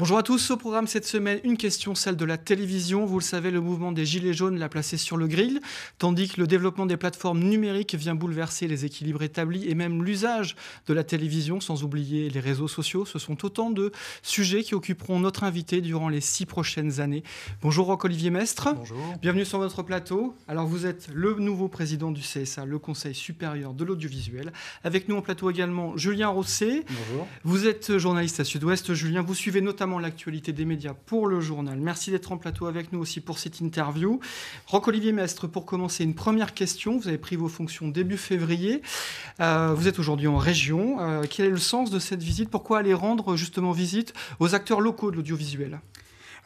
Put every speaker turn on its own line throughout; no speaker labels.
Bonjour à tous, au programme cette semaine, une question, celle de la télévision. Vous le savez, le mouvement des Gilets jaunes l'a placé sur le grill, tandis que le développement des plateformes numériques vient bouleverser les équilibres établis et même l'usage de la télévision, sans oublier les réseaux sociaux. Ce sont autant de sujets qui occuperont notre invité durant les six prochaines années. Bonjour Roc-Olivier Mestre. Bonjour. Bienvenue sur votre plateau. Alors vous êtes le nouveau président du CSA, le Conseil supérieur de l'audiovisuel. Avec nous en plateau également Julien Rosset. Bonjour. Vous êtes journaliste à Sud-Ouest. Julien, vous suivez notamment l'actualité des médias pour le journal. Merci d'être en plateau avec nous aussi pour cette interview. Roc-Olivier Mestre, pour commencer, une première question. Vous avez pris vos fonctions début février. Euh, vous êtes aujourd'hui en région. Euh, quel est le sens de cette visite Pourquoi aller rendre
justement visite aux acteurs locaux de l'audiovisuel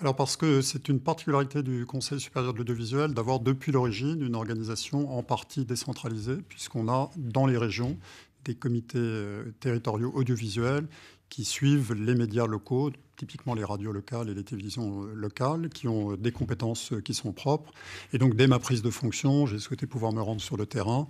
alors parce que c'est une particularité du Conseil supérieur de l'audiovisuel d'avoir depuis l'origine une organisation en partie décentralisée, puisqu'on a dans les régions des comités euh, territoriaux audiovisuels qui suivent les médias locaux typiquement les radios locales et les télévisions euh, locales, qui ont euh, des compétences euh, qui sont propres. Et donc, dès ma prise de fonction, j'ai souhaité pouvoir me rendre sur le terrain.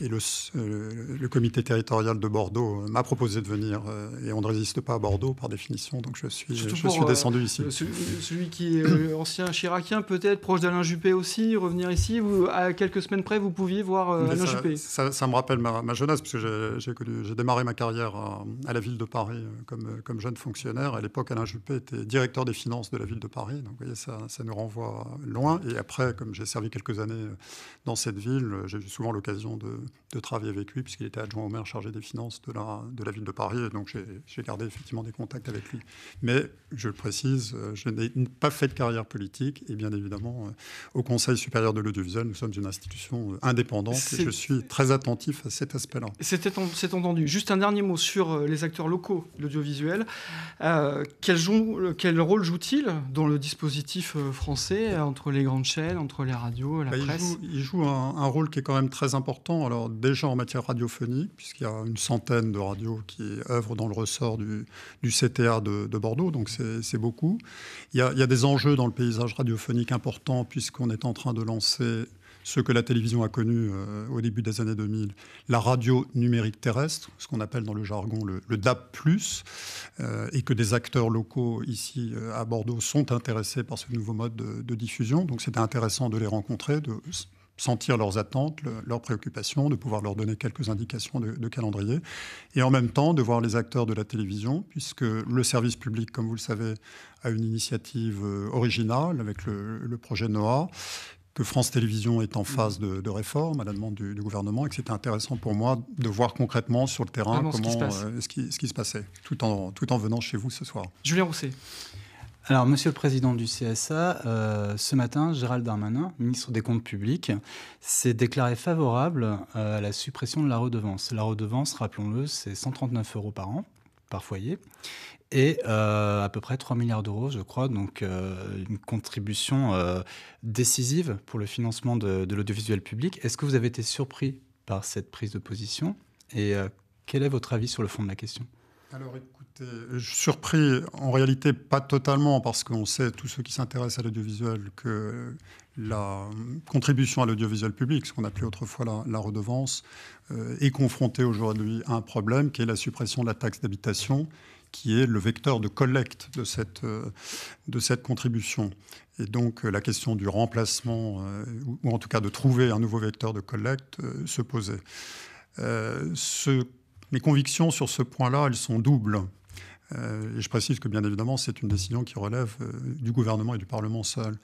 Et le, le comité territorial de Bordeaux m'a proposé de venir. Et on ne résiste pas à Bordeaux, par définition. Donc, je suis, je suis descendu ici. Celui
qui est ancien chiracien, peut-être, proche d'Alain Juppé aussi, revenir ici. Vous, à quelques semaines près, vous pouviez voir Alain Juppé.
Ça, ça, me rappelle ma, jeunesse, jeunesse, puisque j'ai démarré ma carrière à, la ville de Paris comme, comme jeune fonctionnaire. À l'époque, Alain Juppé était directeur des finances de la ville de Paris. Donc, vous voyez, ça, nous renvoie loin. Et après, comme j'ai servi quelques années euh, dans cette ville, euh, j'ai souvent l'occasion de, travailler avec lui, puisqu'il était adjoint au maire chargé des finances de la, de la ville de Paris. Et donc, j'ai gardé effectivement des contacts avec lui. Mais, je le précise, euh, je n'ai pas fait de carrière politique. Et bien évidemment, au Conseil supérieur de l'audiovisuel, nous sommes une institution indépendante. Et je suis très attentif à cet aspect-là.
C'est entendu. Juste un dernier mot sur les acteurs locaux de l'audiovisuel. Euh, quel, quel rôle joue-t-il dans le dispositif euh, français, euh, entre les grandes chaînes, entre les radios, la bah, presse
Il joue, un, rôle qui est quand même très important. Alors, déjà en matière radiophonique, puisqu'il y a une centaine de radios qui œuvrent dans le ressort du, du CTA de, Bordeaux, donc c'est beaucoup. Il y, a, il y a des enjeux dans le paysage radiophonique importants, puisqu'on est en train de lancer ce que la télévision a connu euh, au début des années 2000, la radio numérique terrestre, ce qu'on appelle dans le jargon le, DAP, euh, et que des acteurs locaux ici euh, à Bordeaux sont intéressés par ce nouveau mode de, diffusion. Donc c'était intéressant de les rencontrer, de sentir leurs attentes, leurs préoccupations, de pouvoir leur donner quelques indications de, calendrier, et en même temps de voir les acteurs de la télévision, puisque le service public, comme vous le savez, a une initiative originale avec le, le projet NOAA, que France Télévisions est en mm. phase de, réforme à la demande du, gouvernement et que c'était intéressant pour moi de voir concrètement sur le terrain comment, euh, ce, qui se, passait, tout en, venant chez vous ce soir. Julien Rousset. Alors, monsieur le président du CSA, euh, ce matin,
Gérald Darmanin, ministre des Comptes publics, s'est déclaré favorable euh, à la suppression de la redevance. La redevance, rappelons-le, c'est 139 euros par an par foyer et euh, à peu près 3 milliards d'euros, je crois, donc euh, une contribution euh, décisive pour le financement de l'audiovisuel public. Est-ce que vous avez été surpris par cette prise de position et
quel est votre avis sur le fond de la question alors écoutez, euh, je suis surpris, en réalité pas totalement, parce qu'on sait, tous ceux qui s'intéressent à l'audiovisuel, que la contribution à l'audiovisuel public, ce qu'on appelait autrefois la, redevance, euh, est confrontée aujourd'hui à un problème qui est la suppression de la taxe d'habitation, qui est le vecteur de collecte de cette, euh, de cette contribution. Et donc la question du remplacement, ou en tout cas de trouver un nouveau vecteur de collecte, se posait. ce mes convictions sur ce point-là, elles sont doubles. Euh, et je précise que bien évidemment, c'est une décision qui relève euh, du gouvernement et du Parlement seul.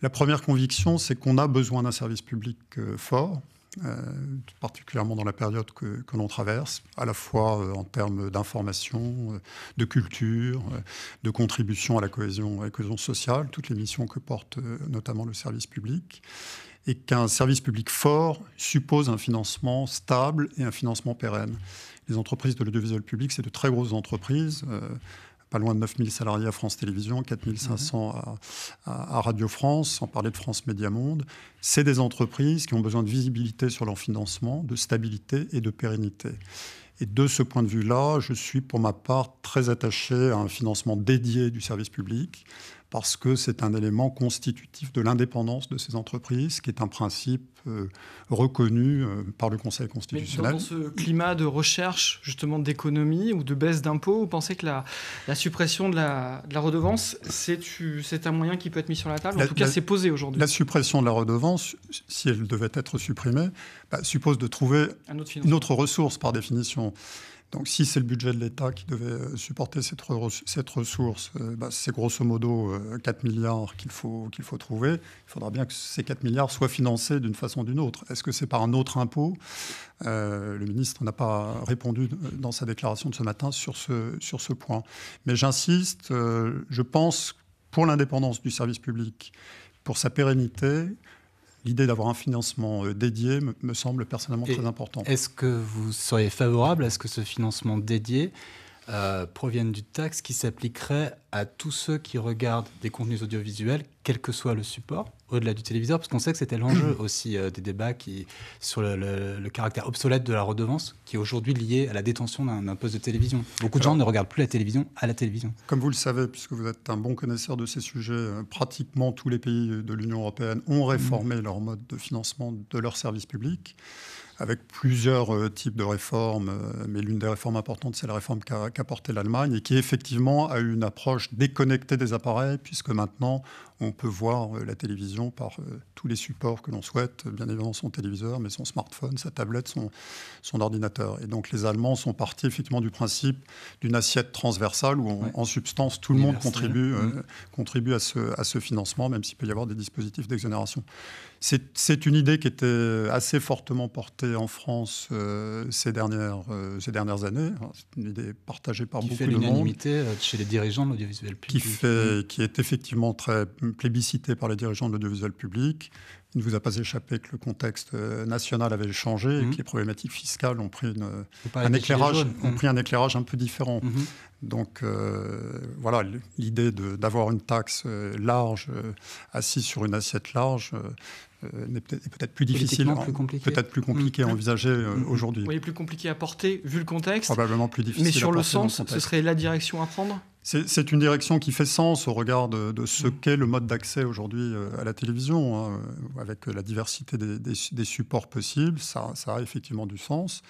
La première conviction, c'est qu'on a besoin d'un service public euh, fort, particulièrement dans la période que, l'on traverse, à la fois en termes d'information, de culture, de contribution à la cohésion, à la cohésion sociale, toutes les missions que porte notamment le service public et qu'un service public fort suppose un financement stable et un financement pérenne. Les entreprises de l'audiovisuel public, c'est de très grosses entreprises. Euh, pas loin de 9000 salariés à France Télévisions, 4500 mmh. à, à, Radio France, sans parler de France Média Monde. C'est des entreprises qui ont besoin de visibilité sur leur financement, de stabilité et de pérennité. Et de ce point de vue-là, je suis pour ma part très attaché à un financement dédié du service public, parce que c'est un élément constitutif de l'indépendance de ces entreprises, qui est un principe euh, reconnu euh, par le Conseil constitutionnel. Mais dans
ce climat de recherche justement d'économie ou de baisse d'impôts, vous pensez que la, suppression de la, redevance, c'est un moyen qui peut être mis sur la table En tout cas, c'est posé aujourd'hui.
La suppression de la redevance, si elle devait être supprimée, bah, suppose de trouver une autre ressource par définition. Donc si c'est le budget de l'État qui devait euh, supporter cette, ressource, euh, bah, c'est grosso modo 4 euh, milliards qu'il faut, trouver. Il faudra bien que ces 4 milliards soient financés d'une façon ou d'une autre. Est-ce que c'est par un autre impôt Le ministre n'a pas répondu dans sa déclaration de ce matin sur ce, point. Mais j'insiste, je pense pour l'indépendance du service public, pour sa pérennité, l'idée d'avoir un financement euh, dédié me, semble personnellement très important. Est-ce que vous seriez favorable à ce que ce financement dédié euh, proviennent du taxe
qui s'appliquerait à tous ceux qui regardent des contenus audiovisuels, quel que soit le support, au-delà du téléviseur, parce qu'on sait que c'était l'enjeu aussi euh, des débats sur le, caractère obsolète de
la redevance, qui est aujourd'hui lié à la détention d'un poste de télévision. Beaucoup de gens ne regardent plus la télévision à la télévision. Comme vous le savez, puisque vous êtes un bon connaisseur de ces sujets, euh, pratiquement tous les pays de l'Union européenne ont mhm. réformé leur mode de financement de leurs services publics avec plusieurs euh, types de réformes, euh, mais l'une des réformes importantes, c'est la réforme qu'a portée l'Allemagne et qui effectivement a eu une approche déconnectée des appareils, puisque maintenant on peut voir euh, la télévision par euh, tous les supports que l'on souhaite, bien évidemment son téléviseur, mais son smartphone, sa tablette, son, son ordinateur. Et donc les Allemands sont partis effectivement du principe d'une assiette transversale où en substance tout le monde euh, mmh. contribue, à, ce, à ce financement, même s'il peut y avoir des dispositifs d'exonération. C'est une idée qui était assez fortement portée en France ces, dernières, ces dernières années. C'est une idée partagée par beaucoup de monde. Chez les dirigeants de l'audiovisuel public. Qui, fait, mmh. qui est effectivement très plébiscité par les dirigeants de l'audiovisuel public. Il ne vous a pas échappé que le contexte euh, national avait changé et mmh. que les problématiques fiscales ont pris, une, euh, un, éclairage, ont pris un mmh. éclairage un peu différent. Mmh. Donc euh, voilà, l'idée d'avoir une taxe large, assise sur une assiette large, est n'est peut-être plus difficile, peut-être plus compliqué à envisager aujourd'hui.
Oui, plus compliqué à porter vu le contexte. Probablement plus difficile. Mais sur le sens, ce serait la direction à prendre
c'est une direction qui fait sens au regard de, ce mm. qu'est le mode d'accès aujourd'hui euh, à la télévision, hein, euh, avec la diversité des, supports possibles. Ça, a effectivement du sens.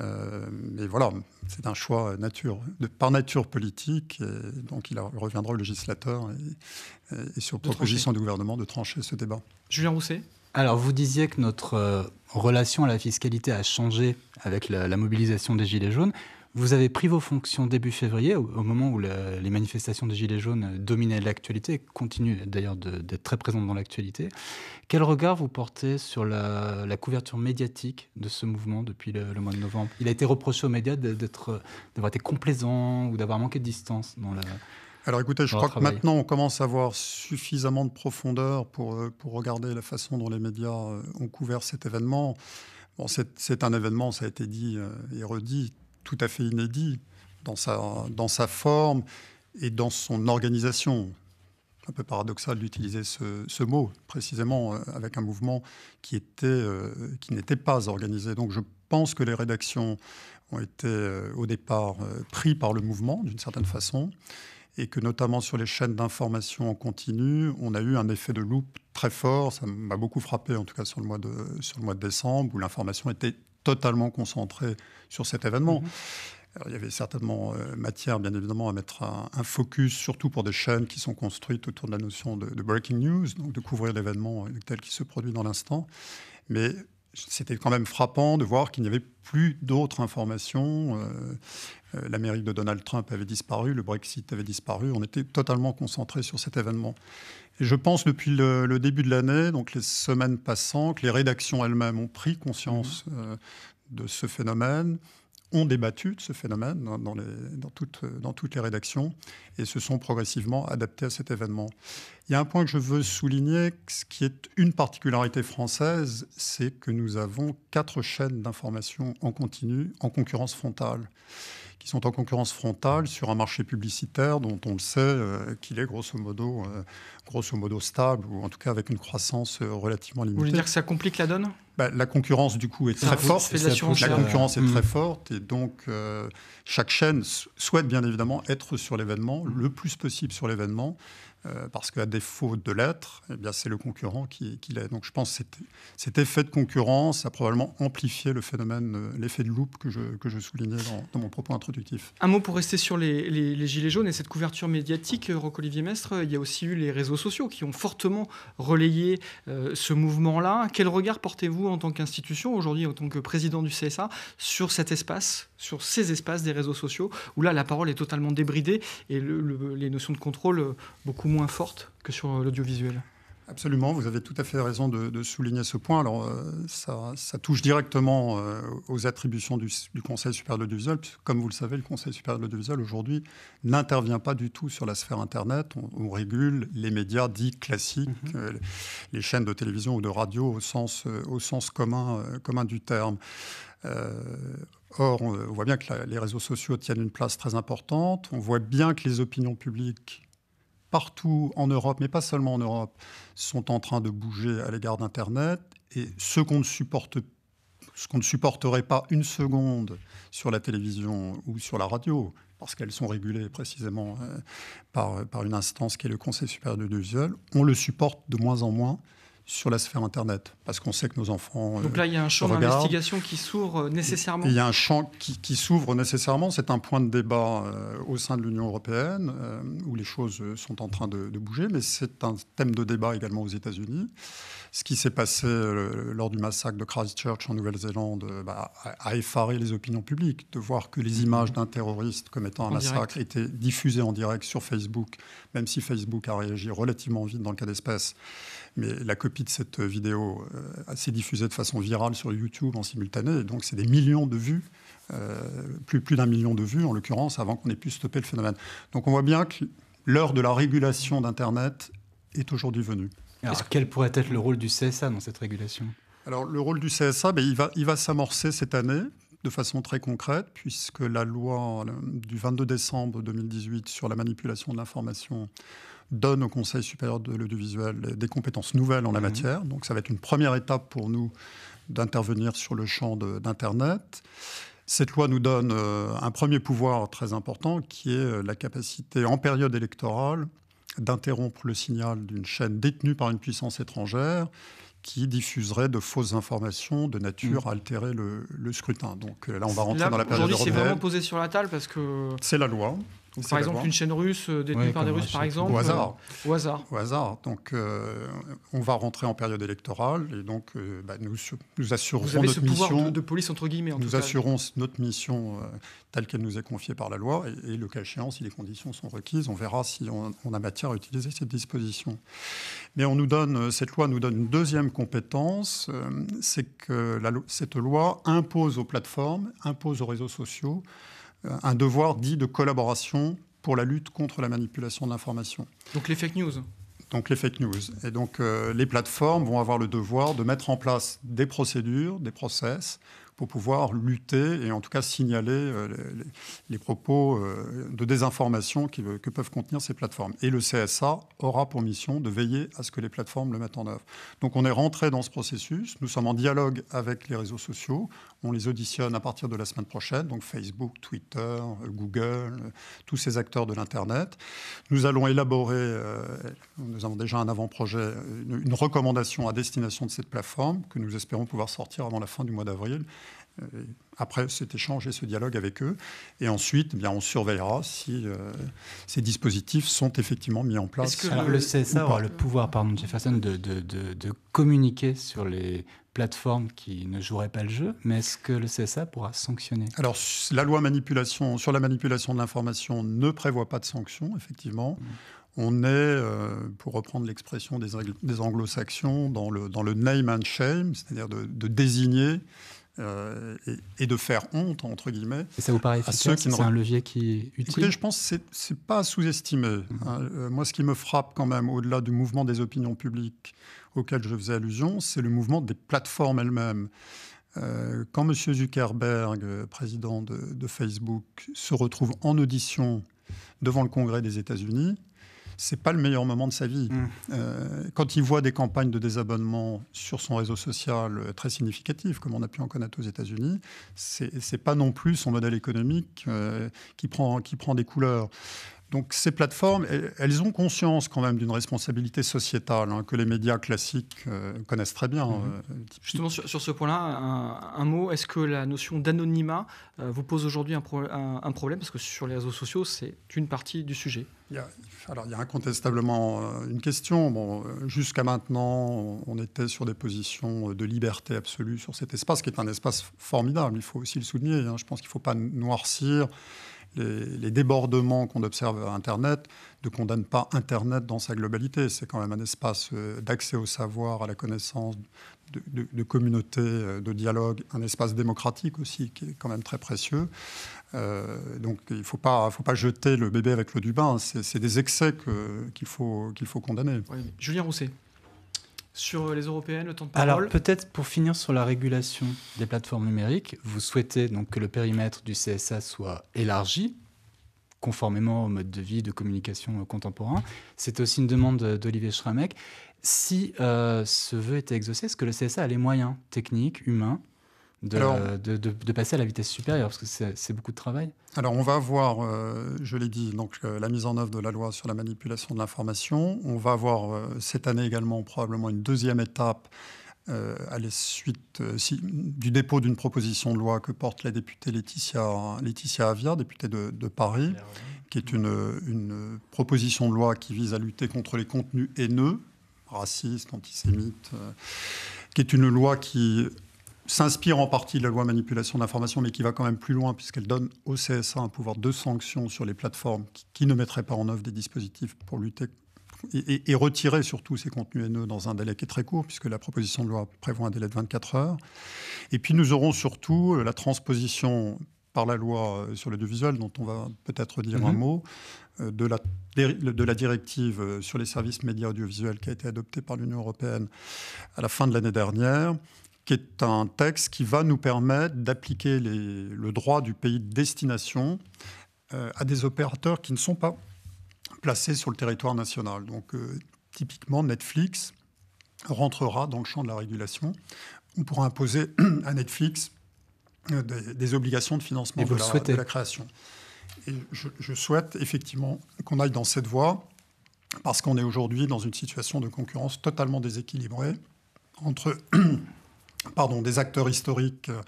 Euh, mais voilà, c'est un choix par nature politique. donc il reviendra au législateur et, et, sur proposition du gouvernement de trancher ce débat. Julien Rousset alors,
vous disiez que notre relation à la fiscalité a changé avec la mobilisation des Gilets jaunes. Vous avez pris vos fonctions début février, au, moment où les manifestations des Gilets jaunes euh, dominaient l'actualité, continuent d'ailleurs d'être très présentes dans l'actualité. Quel regard vous portez sur la, couverture médiatique de ce mouvement depuis le, mois de novembre Il a été reproché aux médias d'être, d'avoir été complaisant ou d'avoir manqué de distance dans
la... Alors écoutez, je crois que maintenant on commence à avoir suffisamment de profondeur pour, euh, pour regarder la façon dont les médias euh, ont couvert cet événement. Bon, c'est un événement, ça a été dit et redit, tout à fait inédit dans sa, dans sa forme et dans son organisation. Un peu paradoxal d'utiliser ce, ce, mot précisément euh, avec un mouvement qui était euh, qui n'était pas organisé. Donc je pense que les rédactions ont été euh, au départ pris par le mouvement d'une certaine façon et que notamment sur les chaînes d'information en continu, on a eu un effet de loupe très fort. Ça m'a beaucoup frappé, en tout cas sur le mois de, sur le mois de décembre, où l'information était totalement concentré sur cet événement. Mhm. il y avait certainement euh, matière, bien évidemment, à mettre un, focus, surtout pour des chaînes qui sont construites autour de la notion de, breaking news, donc de couvrir l'événement euh, tel qu'il se produit dans l'instant. Mais c'était quand même frappant de voir qu'il n'y avait plus d'autres informations. Euh, euh, L'Amérique de Donald Trump avait disparu, le Brexit avait disparu. On était totalement concentré sur cet événement. Et je pense depuis le, début de l'année, donc les semaines passant, que les rédactions elles-mêmes ont pris conscience mmh. euh, de ce phénomène, ont débattu de ce phénomène dans, toutes, toutes, les rédactions et se sont progressivement adaptés à cet événement. Il y a un point que je veux souligner, ce qui est une particularité française, c'est que nous avons quatre chaînes d'information en continu en concurrence frontale qui sont en concurrence frontale sur un marché publicitaire dont on le sait euh, qu'il est grosso modo, euh, grosso modo stable, ou en tout cas avec une croissance euh, relativement limitée. Vous voulez dire que ça complique la donne bah, la concurrence du coup est très forte. La concurrence est très hmm. forte et donc chaque chaîne souhaite bien évidemment être sur l'événement le plus possible sur l'événement. Euh, parce qu'à défaut de l'être, eh bien c'est le concurrent qui, qui l'est. Donc je pense que cet effet de concurrence a probablement amplifié le phénomène, euh, l'effet de loupe que je, soulignais dans, mon propos introductif.
Un mot pour rester sur les, gilets jaunes et cette couverture médiatique, euh, Roque-Olivier Mestre, il y a aussi eu les réseaux sociaux qui ont fortement relayé ce mouvement-là. Quel regard portez-vous en tant qu'institution aujourd'hui, en tant que président du CSA, sur cet espace, sur ces espaces des réseaux sociaux, où là la parole est totalement débridée et
les notions de contrôle beaucoup moins moins forte que sur euh, l'audiovisuel. Absolument, vous avez tout à fait raison de, souligner ce point. Alors, euh, ça, touche directement euh, aux attributions du, Conseil supérieur de l'audiovisuel. Comme vous le savez, le Conseil supérieur de l'audiovisuel aujourd'hui n'intervient pas du tout sur la sphère Internet. On, régule les médias dits classiques, mhm. les chaînes de télévision ou de radio au sens, au sens commun, commun du terme. Or, on voit bien que les réseaux sociaux tiennent une place très importante. On voit bien que les opinions publiques partout en Europe, mais pas seulement en Europe, sont en train de bouger à l'égard d'Internet. Et ce qu'on ne supporte ce qu'on ne supporterait pas une seconde sur la télévision ou sur la radio, parce qu'elles sont régulées précisément euh, par, par une instance qui est le Conseil supérieur de l'audiovisuel, on le supporte de moins en moins sur la sphère Internet, parce qu'on sait que nos enfants... Euh, Donc là, il y a un champ d'investigation
qui s'ouvre euh, nécessairement. Il y a un
champ qui, qui s'ouvre nécessairement. C'est un point de débat euh, au sein de l'Union européenne, où les choses sont en train de, bouger, mais c'est un thème de débat également aux États-Unis. Ce qui s'est passé lors du massacre de Christchurch en Nouvelle-Zélande bah, a, effaré les opinions publiques, de voir que les images d'un terroriste commettant un massacre étaient diffusées en direct sur Facebook, même si Facebook a réagi relativement vite dans le cas d'espèce. Mais la de cette vidéo euh, assez diffusée de façon virale sur YouTube en simultané. donc, c'est des millions de vues, euh, plus, plus d'un million de vues en l'occurrence, avant qu'on ait pu stopper le phénomène. Donc, on voit bien que l'heure de la régulation d'Internet est aujourd'hui venue. Alors, quel pourrait être le rôle
du CSA dans cette régulation
Alors, le rôle du CSA, ben, il va, il va s'amorcer cette année de façon très concrète, puisque la loi euh, du 22 décembre 2018 sur la manipulation de l'information donne au Conseil supérieur de l'audiovisuel des compétences nouvelles en la mhm. matière. Donc ça va être une première étape pour nous d'intervenir sur le champ d'Internet. Cette loi nous donne euh, un premier pouvoir très important qui est euh, la capacité en période électorale d'interrompre le signal d'une chaîne détenue par une puissance étrangère qui diffuserait de fausses informations de nature mhm. à altérer le, scrutin. Donc euh, là, on va rentrer dans la période Aujourd'hui, c'est vraiment
posé sur la table parce que... C'est la loi par exemple, une chaîne russe euh, détenue par des Russes, par exemple. Euh, au hasard.
au hasard. Au hasard. Donc, euh, on va rentrer en période électorale et donc bah, nous, nous assurons Vous avez ce mission. Pouvoir de, police, entre guillemets. En nous assurons notre mission telle qu'elle nous est confiée par la loi et, le cas échéant, si les conditions sont requises, on verra si on, a matière à utiliser cette disposition. Mais on nous donne, cette loi nous donne une deuxième compétence c'est que cette loi impose aux plateformes, impose aux réseaux sociaux euh, un devoir dit de collaboration pour la lutte contre la manipulation de l'information. Donc les fake news donc les fake news. Et donc euh, les plateformes vont avoir le devoir de mettre en place des procédures, des process pour pouvoir lutter et en tout cas signaler euh, les, propos de désinformation que peuvent contenir ces plateformes. Et le CSA aura pour mission de veiller à ce que les plateformes le mettent en œuvre. Donc on est rentré dans ce processus, nous sommes en dialogue avec les réseaux sociaux, on les auditionne à partir de la semaine prochaine, donc Facebook, Twitter, Google, tous ces acteurs de l'Internet. Nous allons élaborer, euh, nous avons déjà un avant-projet, une, recommandation à destination de cette plateforme que nous espérons pouvoir sortir avant la fin du mois d'avril euh, après cet échange et ce dialogue avec eux. Et ensuite, eh bien, on surveillera si euh, ces dispositifs sont effectivement mis en place. Est-ce que le CSA aura le pouvoir, pardon Jefferson, de
communiquer sur les plateforme qui ne jouerait pas le jeu, mais est-ce que le CSA pourra
sanctionner Alors, la loi manipulation, sur la manipulation de l'information ne prévoit pas de sanctions, effectivement. Mm. On est, euh, pour reprendre l'expression des, des anglo-saxons, dans le, dans name and shame, c'est-à-dire de, désigner euh, et, de faire honte, entre guillemets. ça vous paraît efficace C'est un levier qui est utile je pense que ce n'est pas sous-estimé. Mm. Hein. Euh, moi, ce qui me frappe quand même, au-delà du mouvement des opinions publiques, auquel je faisais allusion, c'est le mouvement des plateformes elles-mêmes. Euh, quand M. Zuckerberg, euh, président de, Facebook, se retrouve en audition devant le Congrès des États-Unis, c'est pas le meilleur moment de sa vie. Mm. Euh, quand il voit des campagnes de désabonnement sur son réseau social très significatives, comme on a pu en connaître aux États-Unis, c'est pas non plus son modèle économique qui, prend, qui prend des couleurs. Donc ces plateformes, elles ont conscience quand même d'une responsabilité sociétale hein, que les médias classiques euh, connaissent très bien. Mhm. Euh,
Justement, sur, ce point-là, un, mot, est-ce que la notion d'anonymat euh, vous pose aujourd'hui un, un, problème Parce que sur les réseaux sociaux, c'est une partie du sujet.
Il y a, alors, il y a incontestablement une question. Bon, Jusqu'à maintenant, on, était sur des positions de liberté absolue sur cet espace, qui est un espace formidable, il faut aussi le souligner. Hein. Je pense qu'il ne faut pas noircir les, débordements qu'on observe à Internet ne condamnent pas Internet dans sa globalité. C'est quand même un espace euh, d'accès au savoir, à la connaissance, de, communauté, de euh, dialogue, un espace démocratique aussi qui est quand même très précieux. Euh, donc il ne faut pas, faut pas jeter le bébé avec l'eau du bain. C'est des excès qu'il faut, qu'il faut condamner. Julien Rousset sur
euh, les européennes, le temps de parole Alors
peut-être pour finir sur la régulation des plateformes numériques, vous souhaitez donc que le périmètre du CSA soit élargi conformément au mode de vie de communication euh, contemporain. C'était aussi une demande euh, d'Olivier Schramek. Si ce vœu était exaucé, est-ce que le CSA a les moyens techniques, humains de, passer à la vitesse supérieure, parce que c'est beaucoup de travail Alors, on
va voir, euh, je l'ai dit, donc, euh, la mise en œuvre de la loi sur la manipulation de l'information. On va avoir euh, cette année également probablement une deuxième étape à la suite du dépôt d'une proposition de loi que porte la députée Laetitia, Laetitia Avia, députée de, Paris, qui est une proposition de loi qui vise à lutter contre les contenus haineux, racistes, antisémites qui est une loi qui s'inspire en partie de la loi manipulation de mais qui va quand même plus loin, puisqu'elle donne au CSA un pouvoir de sanction sur les plateformes qui, ne mettraient pas en œuvre des dispositifs pour lutter et, retirer surtout ces contenus haineux dans un délai qui est très court, puisque la proposition de loi prévoit un délai de 24 heures. Et puis nous aurons surtout euh, la transposition par la loi euh, sur l'audiovisuel, dont on va peut-être dire un mhm. mot, euh, de la, de la directive sur les services médias audiovisuels qui a été adoptée par l'Union européenne à la fin de l'année dernière, qui est un texte qui va nous permettre d'appliquer le droit du pays de destination euh, à des opérateurs qui ne sont pas placés sur le territoire national. Donc euh, typiquement, Netflix rentrera dans le champ de la régulation. On pourra imposer à Netflix euh, des, obligations de financement de, la, création. Et je, je, souhaite effectivement qu'on aille dans cette voie parce qu'on est aujourd'hui dans une situation de concurrence totalement déséquilibrée entre pardon, des acteurs historiques euh,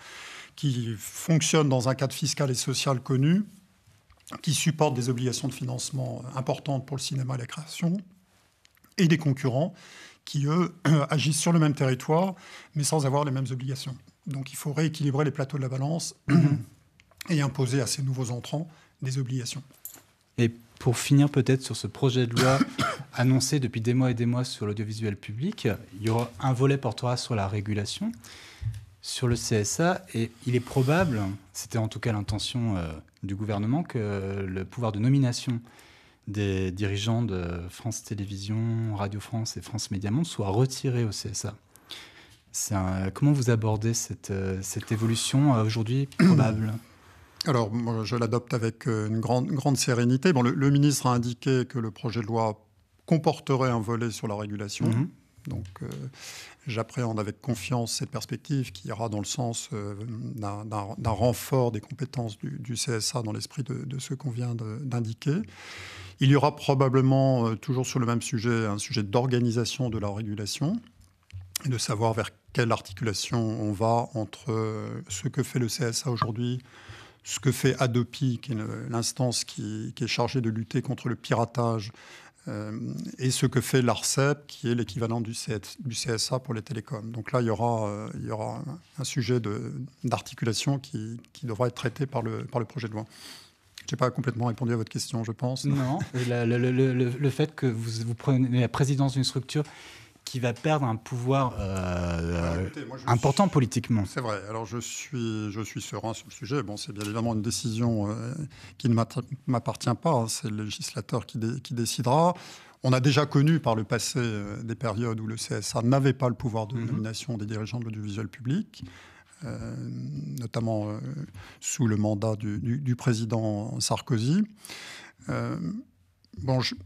qui fonctionnent dans un cadre fiscal et social connu, qui supportent des obligations de financement euh, importantes pour le cinéma et la création, et des concurrents qui, eux, agissent sur le même territoire, mais sans avoir les mêmes obligations. Donc il faut rééquilibrer les plateaux de la balance et imposer à ces nouveaux entrants des obligations.
Et pour finir peut-être sur ce projet de loi annoncé depuis des mois et des mois sur l'audiovisuel public, il y aura un volet portera sur la régulation, sur le CSA, et il est probable, c'était en tout cas l'intention euh, du gouvernement, que le pouvoir de nomination des dirigeants de France Télévisions, Radio France et France Média Monde soit retiré au CSA.
comment vous abordez cette, euh, cette évolution euh, aujourd'hui probable alors, je l'adopte avec euh, une grande, grande sérénité. Bon, le, ministre a indiqué que le projet de loi comporterait un volet sur la régulation. Mhm. Donc, euh, j'appréhende avec confiance cette perspective qui ira dans le sens euh, d'un renfort des compétences du, CSA dans l'esprit de, ce qu'on vient d'indiquer. Il y aura probablement, toujours sur le même sujet, un sujet d'organisation de la régulation et de savoir vers quelle articulation on va entre ce que fait le CSA aujourd'hui ce que fait Adopi, qui est l'instance qui, est chargée de lutter contre le piratage, euh, et ce que fait l'ARCEP, qui est l'équivalent du, du, CSA pour les télécoms. Donc là, il y aura, euh, il y aura un sujet d'articulation qui, devra être traité par le, par le projet de loi. Je n'ai pas complètement répondu à votre question, je pense. Non, le, fait que vous, vous prenez la présidence d'une structure va perdre un pouvoir
euh, bah, euh, important politiquement. C'est
vrai. Alors je suis, je suis serein sur le sujet. Bon, c'est bien évidemment une décision euh, qui ne m'appartient pas. Hein. C'est le législateur qui, qui décidera. On a déjà connu par le passé des périodes où le CSA n'avait pas le pouvoir de mm-hmm. nomination des dirigeants de l'audiovisuel public. notamment sous le mandat du, président Sarkozy. bon, je,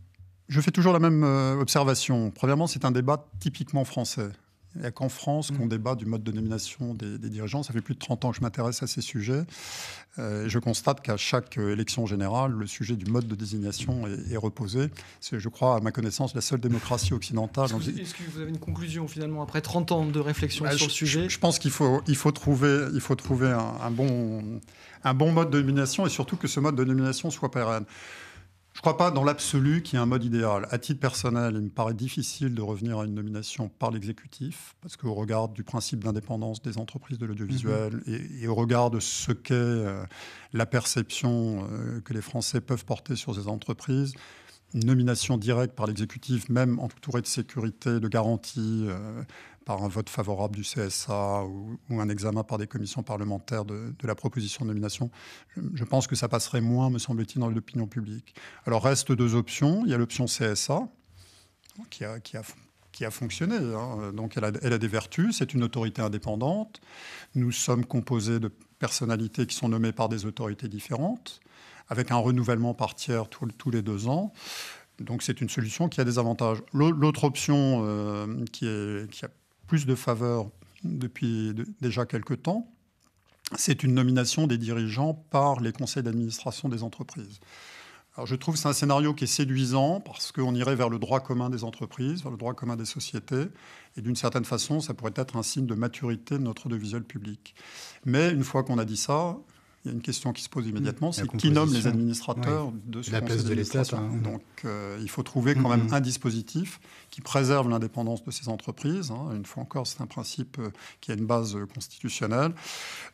je fais toujours la même euh, observation. Premièrement, c'est un débat typiquement français. Il n'y a qu'en France qu'on mm. débat du mode de nomination des, dirigeants. Ça fait plus de 30 ans que je m'intéresse à ces sujets. Euh, je constate qu'à chaque euh, élection générale, le sujet du mode de désignation est, reposé. C'est, je crois, à ma connaissance, la seule démocratie occidentale. Est-ce,
que, vous avez une conclusion, finalement,
après 30 ans de réflexion bah, sur le sujet je, pense qu'il faut, il faut trouver, il faut trouver un, bon, un bon mode de nomination et surtout que ce mode de nomination soit pérenne. Je ne crois pas dans l'absolu qu'il y ait un mode idéal. À titre personnel, il me paraît difficile de revenir à une nomination par l'exécutif, parce qu'au regard du principe d'indépendance des entreprises de l'audiovisuel mhm. et, au regard de ce qu'est euh, la perception euh, que les Français peuvent porter sur ces entreprises, une nomination directe par l'exécutif, même entourée de sécurité, de garantie, euh, par un vote favorable du CSA ou, un examen par des commissions parlementaires de, la proposition de nomination. Je, pense que ça passerait moins, me semble-t-il, dans l'opinion publique. Alors, reste deux options. Il y a l'option CSA, qui a, fonctionné. Hein. Donc elle a, des vertus, c'est une autorité indépendante. Nous sommes composés de personnalités qui sont nommées par des autorités différentes, avec un renouvellement par tiers tous les deux ans. Donc c'est une solution qui a des avantages. L'autre option euh, qui, est, qui a plus de faveur depuis déjà quelques temps, c'est une nomination des dirigeants par les conseils d'administration des entreprises. Alors je trouve que c'est un scénario qui est séduisant parce qu'on irait vers le droit commun des entreprises, vers le droit commun des sociétés. Et d'une certaine façon, ça pourrait être un signe de maturité de notre audiovisuel public. Mais une fois qu'on a dit ça, il y a une question qui se pose immédiatement, c'est qui nomme les administrateurs de ce La place de l'État. Hein. Donc euh, il faut trouver quand même un dispositif qui préserve l'indépendance de ces entreprises. Hein. Une fois encore, c'est un principe euh, qui a une base euh, constitutionnelle.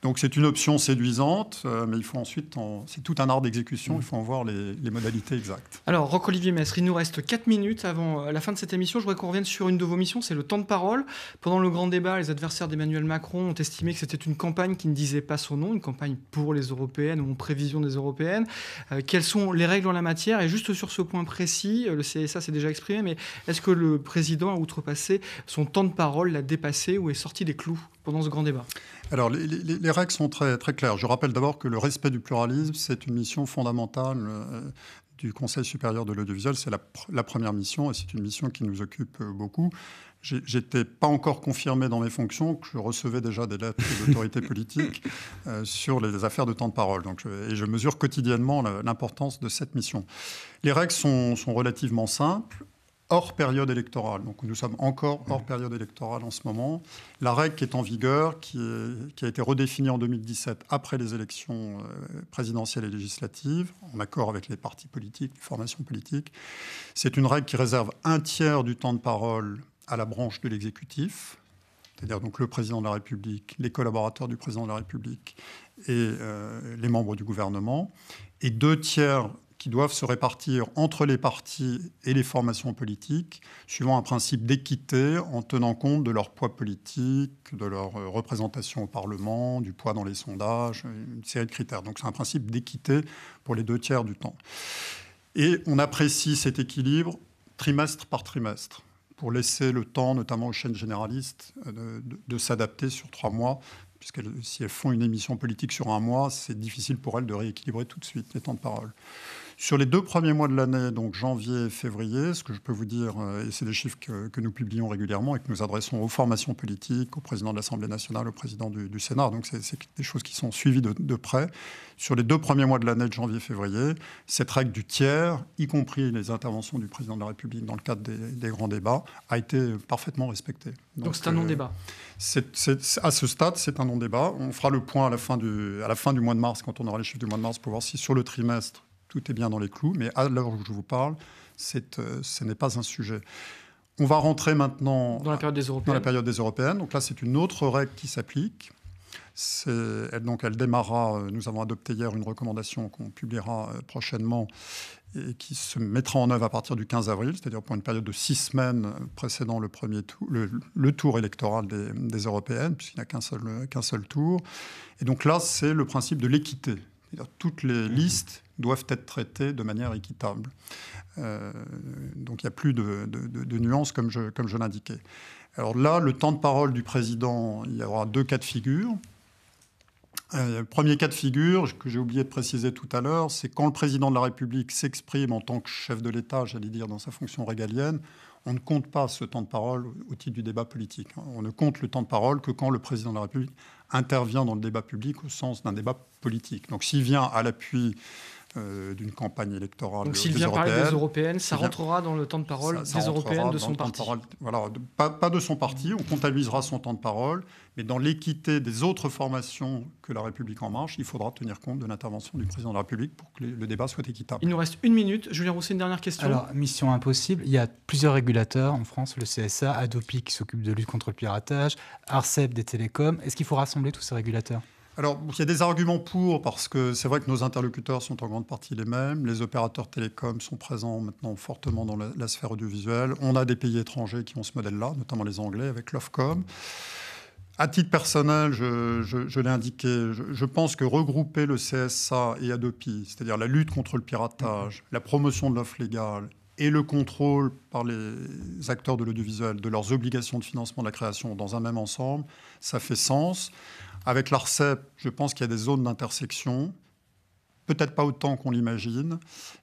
Donc c'est une option séduisante, mais il faut ensuite, c'est tout un art d'exécution, mm. il faut en voir les, modalités exactes.
Alors, Roc-Olivier Maistre, il nous reste 4 minutes avant la fin de cette émission. Je voudrais qu'on revienne sur une de vos missions, c'est le temps de parole. Pendant le grand débat, les adversaires d'Emmanuel Macron ont estimé que c'était une campagne qui ne disait pas son nom, une campagne pour les européennes ou en prévision des européennes euh, Quelles sont les règles en la matière Et juste sur ce point précis, euh, le CSA s'est déjà exprimé, mais est-ce que le président a outrepassé son temps de parole, l'a dépassé ou est sorti des clous pendant ce grand débat
Alors, les, règles sont très, très claires. Je rappelle d'abord que le respect du pluralisme, c'est une mission fondamentale euh, du Conseil supérieur de l'audiovisuel. C'est la, la, première mission et c'est une mission qui nous occupe beaucoup. J'étais pas encore confirmé dans mes fonctions, que je recevais déjà des lettres d'autorité politique euh, sur les affaires de temps de parole. Donc, et je mesure quotidiennement l'importance de cette mission. Les règles sont, relativement simples, hors période électorale. Donc nous sommes encore hors période électorale en ce moment. La règle qui est en vigueur, qui, qui a été redéfinie en 2017 après les élections euh, présidentielles et législatives, en accord avec les partis politiques, les formations politiques, c'est une règle qui réserve un tiers du temps de parole à la branche de l'exécutif, c'est-à-dire donc le président de la République, les collaborateurs du président de la République et euh, les membres du gouvernement, et deux tiers qui doivent se répartir entre les partis et les formations politiques, suivant un principe d'équité en tenant compte de leur poids politique, de leur euh, représentation au Parlement, du poids dans les sondages, une série de critères. Donc c'est un principe d'équité pour les deux tiers du temps. Et on apprécie cet équilibre trimestre par trimestre pour laisser le temps, notamment aux chaînes généralistes, euh, de, s'adapter sur trois mois, puisque si elles font une émission politique sur un mois, c'est difficile pour elles de rééquilibrer tout de suite les temps de parole. Sur les deux premiers mois de l'année, donc janvier février, ce que je peux vous dire, euh, et c'est des chiffres que, nous publions régulièrement et que nous adressons aux formations politiques, au président de l'Assemblée nationale, au président du, Sénat, donc c'est des choses qui sont suivies de, près. Sur les deux premiers mois de l'année de janvier février, cette règle du tiers, y compris les interventions du président de la République dans le cadre des, grands débats, a été parfaitement respectée. Donc c'est un euh, non-débat À ce stade, c'est un non-débat. On fera le point à la, fin du, à la fin du mois de mars, quand on aura les chiffres du mois de mars, pour voir si sur le trimestre, tout est bien dans les clous, mais à l'heure où je vous parle, euh, ce n'est pas un sujet. On va rentrer maintenant dans la période des européennes. la période des européennes. Donc là, c'est une autre règle qui s'applique. Elle, donc, elle démarra, euh, nous avons adopté hier une recommandation qu'on publiera euh, prochainement et qui se mettra en œuvre à partir du 15 avril, c'est-à-dire pour une période de six semaines précédant le, premier tour, le, tour électoral des, européennes, puisqu'il n'y a qu'un seul, qu'un seul tour. Et donc là, c'est le principe de l'équité. Toutes les listes doivent être traités de manière équitable. Euh, donc il n'y a plus de, nuances comme je, comme je l'indiquais. Alors là, le temps de parole du président, il y aura deux cas de figure. Euh, premier cas de figure que j'ai oublié de préciser tout à l'heure, c'est quand le président de la République s'exprime en tant que chef de l'État, j'allais dire dans sa fonction régalienne, on ne compte pas ce temps de parole au titre du débat politique. On ne compte le temps de parole que quand le président de la République intervient dans le débat public au sens d'un débat politique. Donc s'il vient à l'appui euh, d'une campagne électorale. Donc s'il vient parler des européennes,
ça rentrera dans le temps de parole des européennes de son parti.
voilà, pas, de son parti, on comptabilisera son temps de parole, mais dans l'équité des autres formations que La République en marche, il faudra tenir compte de l'intervention du président de la République pour que le, débat soit équitable. Il nous reste
une minute. Julien Rousset, une dernière question.
Alors,
mission impossible, il y a plusieurs régulateurs en France, le CSA, Adopi qui s'occupe de lutte contre le piratage, ARCEP des télécoms. Est-ce qu'il faut rassembler tous ces régulateurs
alors, il y a des arguments pour, parce que c'est vrai que nos interlocuteurs sont en grande partie les mêmes. Les opérateurs télécoms sont présents maintenant fortement dans la, sphère audiovisuelle. On a des pays étrangers qui ont ce modèle-là, notamment les Anglais avec l'Ofcom. À titre personnel, je, l'ai indiqué, je, pense que regrouper le CSA et Adopi, c'est-à-dire la lutte contre le piratage, la promotion de l'offre légale et le contrôle par les acteurs de l'audiovisuel de leurs obligations de financement de la création dans un même ensemble, ça fait sens. Avec l'ARCEP, je pense qu'il y a des zones d'intersection, peut-être pas autant qu'on l'imagine,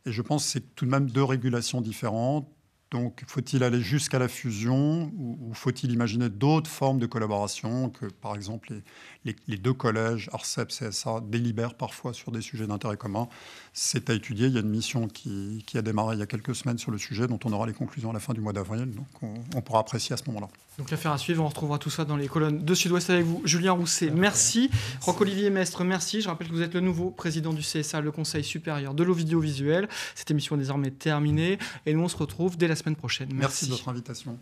et je pense que c'est tout de même deux régulations différentes. Donc, faut-il aller jusqu'à la fusion ou, faut-il imaginer d'autres formes de collaboration que, par exemple, les, deux collèges, ARCEP, CSA, délibèrent parfois sur des sujets d'intérêt commun C'est à étudier. Il y a une mission qui, a démarré il y a quelques semaines sur le sujet, dont on aura les conclusions à la fin du mois d'avril. Donc, on pourra apprécier à ce moment-là.
Donc l'affaire à suivre, on retrouvera tout ça dans les colonnes de Sud-Ouest avec vous. Julien Rousset, merci. Roque-Olivier Mestre, merci. Je rappelle que vous êtes le nouveau président du CSA, le Conseil supérieur de l'audiovisuel. Cette émission est désormais terminée et nous on se retrouve dès la semaine prochaine. Merci, merci de votre invitation.